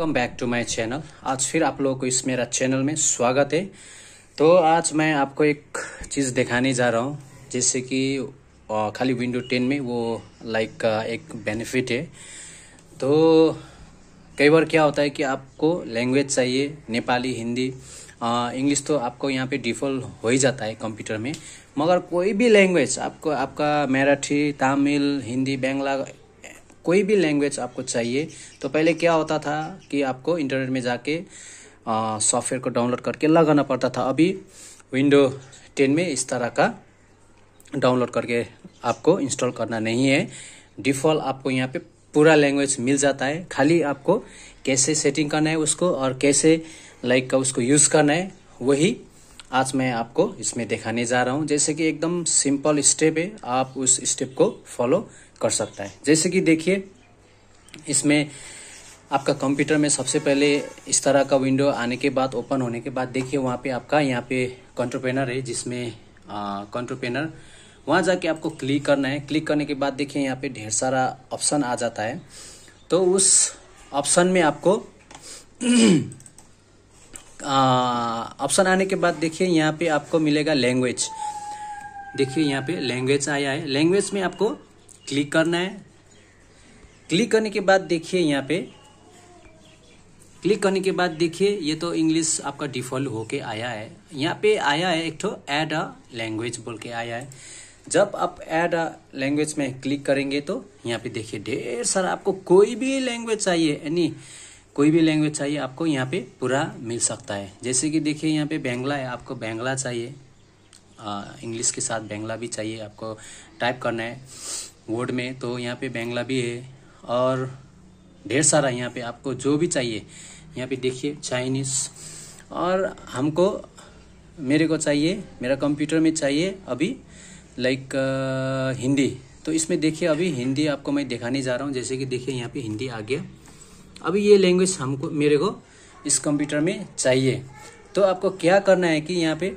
welcome back to my channel आज फिर आप लोगों को इस मेरा चैनल में स्वागत है तो आज मैं आपको एक चीज़ दिखाने जा रहा हूँ जैसे कि खाली विंडो टेन में वो लाइक एक बेनिफिट है तो कई बार क्या होता है कि आपको लैंग्वेज चाहिए नेपाली हिंदी इंग्लिश तो आपको यहाँ पे डिफॉल्ट हो ही जाता है कंप्यूटर में मगर कोई भी लैंग्वेज आपको आपका मराठी तमिल हिंदी बांग्ला कोई भी लैंग्वेज आपको चाहिए तो पहले क्या होता था कि आपको इंटरनेट में जाके सॉफ्टवेयर को डाउनलोड करके लगाना पड़ता था अभी विंडो टेन में इस तरह का डाउनलोड करके आपको इंस्टॉल करना नहीं है डिफ़ॉल्ट आपको यहाँ पे पूरा लैंग्वेज मिल जाता है खाली आपको कैसे सेटिंग करना है उसको और कैसे लाइक का उसको यूज़ करना है वही आज मैं आपको इसमें दिखाने जा रहा हूँ जैसे कि एकदम सिंपल स्टेप है आप उस स्टेप को फॉलो कर सकता है जैसे कि देखिए इसमें आपका कंप्यूटर में सबसे पहले इस तरह का विंडो आने के बाद ओपन होने के बाद देखिए वहाँ पे आपका यहाँ पे कंट्रोपेनर है जिसमें कंट्रोपेनर वहाँ जाके आपको क्लिक करना है क्लिक करने के बाद देखिए यहाँ पे ढेर सारा ऑप्शन आ जाता है तो उस ऑप्शन में आपको ऑप्शन आने के बाद देखिए यहाँ पे आपको मिलेगा लैंग्वेज देखिए यहाँ पे लैंग्वेज आया है लैंग्वेज में आपको क्लिक करना है क्लिक करने के बाद देखिए यहाँ पे क्लिक करने के बाद देखिए ये तो इंग्लिश आपका डिफॉल्ट होके आया है यहाँ पे आया है एक तो ऐड अ लैंग्वेज बोल के आया है जब आप ऐड अ लैंग्वेज में क्लिक करेंगे तो यहाँ पे देखिए ढेर सारा आपको कोई भी लैंग्वेज चाहिए यानी कोई भी लैंग्वेज चाहिए आपको यहाँ पे पूरा मिल सकता है जैसे कि देखिए यहाँ पे बैंगला है आपको बैंगला चाहिए इंग्लिश के साथ बैंगला भी चाहिए आपको टाइप करना है वोड में तो यहाँ पे बैंगला भी है और ढेर सारा यहाँ पे आपको जो भी चाहिए यहाँ पे देखिए चाइनीस और हमको मेरे को चाहिए मेरा कंप्यूटर में चाहिए अभी लाइक हिंदी तो इसमें देखिए अभी हिंदी आपको मैं दिखाने जा रहा हूँ जैसे कि देखिए यहाँ पे हिंदी आ गया अभी ये लैंग्वेज हमको मेरे को इस कंप्यूटर में चाहिए तो आपको क्या करना है कि यहाँ पे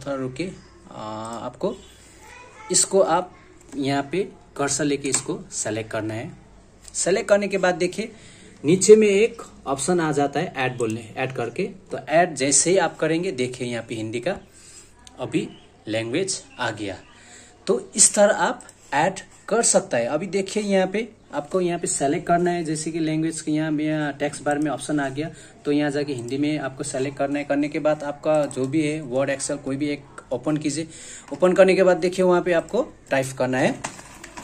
थोड़ा रुके आपको इसको आप यहाँ पे कर्सर लेके इसको सेलेक्ट करना है सेलेक्ट करने के बाद देखिए नीचे में एक ऑप्शन आ जाता है ऐड बोलने ऐड करके तो ऐड जैसे ही आप करेंगे देखिए यहाँ पे हिंदी का अभी लैंग्वेज आ गया तो इस तरह आप ऐड कर सकता है अभी देखिए यहाँ पे आपको यहाँ पे सेलेक्ट करना है जैसे कि लैंग्वेज के यहाँ यहाँ टेक्स्ट बार में ऑप्शन आ गया तो यहाँ जाके हिंदी में आपको सेलेक्ट करना है करने के बाद आपका जो भी है वर्ड एक्सेल कोई भी एक ओपन कीजिए ओपन करने के बाद देखिए वहाँ पे आपको टाइप करना है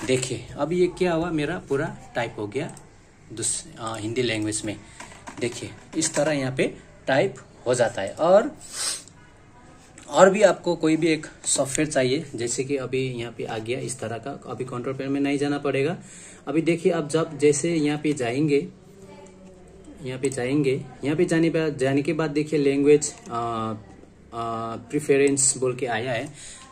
देखिए अब ये क्या हुआ मेरा पूरा टाइप हो गया आ, हिंदी लैंग्वेज में देखिए इस तरह यहाँ पे टाइप हो जाता है और और भी आपको कोई भी एक सॉफ्टवेयर चाहिए जैसे कि अभी यहाँ पे आ गया इस तरह का अभी कंट्रोल पेन में नहीं जाना पड़ेगा अभी देखिए अब जब जैसे यहाँ पे जाएंगे यहाँ पे जाएंगे यहाँ पे जाने पर जाने के बाद देखिए लैंग्वेज प्रिफरेंस बोल के आया है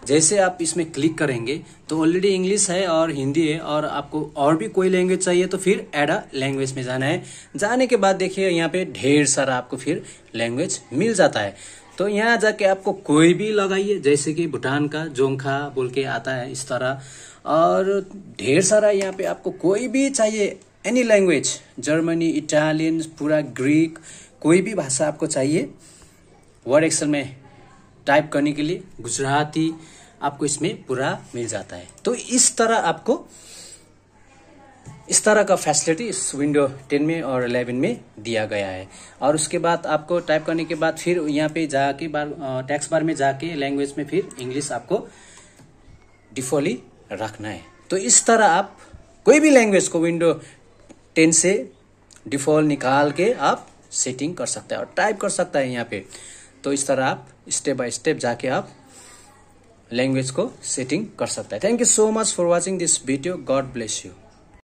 जैसे आप इसमें क्लिक करेंगे तो ऑलरेडी इंग्लिश है और हिंदी है और आपको और भी कोई लैंग्वेज चाहिए तो फिर एड अ लैंग्वेज में जाना है जाने के बाद देखिए यहाँ पे ढेर सारा आपको फिर लैंग्वेज मिल जाता है तो यहाँ जाके आपको कोई भी लगाइए जैसे कि भूटान का जोंखा बोल के आता है इस तरह और ढेर सारा यहाँ पे आपको कोई भी चाहिए एनी लैंग्वेज जर्मनी इटालियन पूरा ग्रीक कोई भी भाषा आपको चाहिए वर्ड एक्सल में टाइप करने के लिए गुजराती आपको इसमें पूरा मिल जाता है तो इस तरह आपको इस तरह का फैसिलिटी इस विंडो 10 में और 11 में दिया गया है और उसके बाद आपको टाइप करने के बाद फिर यहाँ पे जाके बार टैक्स बार में जाके लैंग्वेज में फिर इंग्लिश आपको डिफॉली रखना है तो इस तरह आप कोई भी लैंग्वेज को विंडो 10 से डिफॉल्ट निकाल के आप सेटिंग कर सकते हैं और टाइप कर सकता है यहाँ पे तो इस तरह आप स्टेप बाय स्टेप जाके आप लैंग्वेज को सेटिंग कर सकता है thank you so much for watching this video God bless you